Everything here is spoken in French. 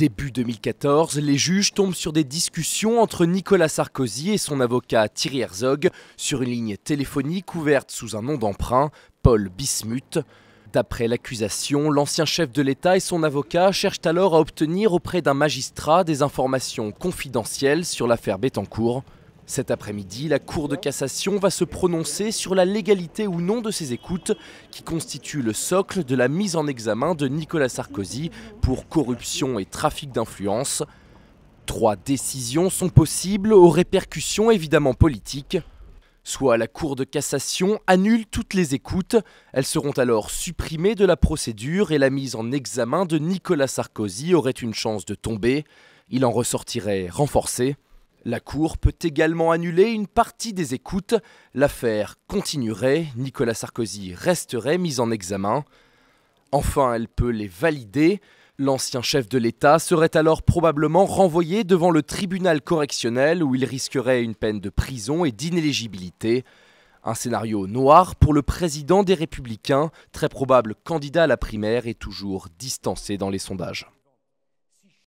Début 2014, les juges tombent sur des discussions entre Nicolas Sarkozy et son avocat Thierry Herzog sur une ligne téléphonique ouverte sous un nom d'emprunt, Paul Bismuth. D'après l'accusation, l'ancien chef de l'État et son avocat cherchent alors à obtenir auprès d'un magistrat des informations confidentielles sur l'affaire Bettencourt. Cet après-midi, la Cour de cassation va se prononcer sur la légalité ou non de ces écoutes qui constituent le socle de la mise en examen de Nicolas Sarkozy pour corruption et trafic d'influence. Trois décisions sont possibles aux répercussions évidemment politiques. Soit la Cour de cassation annule toutes les écoutes, elles seront alors supprimées de la procédure et la mise en examen de Nicolas Sarkozy aurait une chance de tomber, il en ressortirait renforcé. La Cour peut également annuler une partie des écoutes. L'affaire continuerait, Nicolas Sarkozy resterait mis en examen. Enfin, elle peut les valider. L'ancien chef de l'État serait alors probablement renvoyé devant le tribunal correctionnel où il risquerait une peine de prison et d'inéligibilité. Un scénario noir pour le président des Républicains, très probable candidat à la primaire et toujours distancé dans les sondages.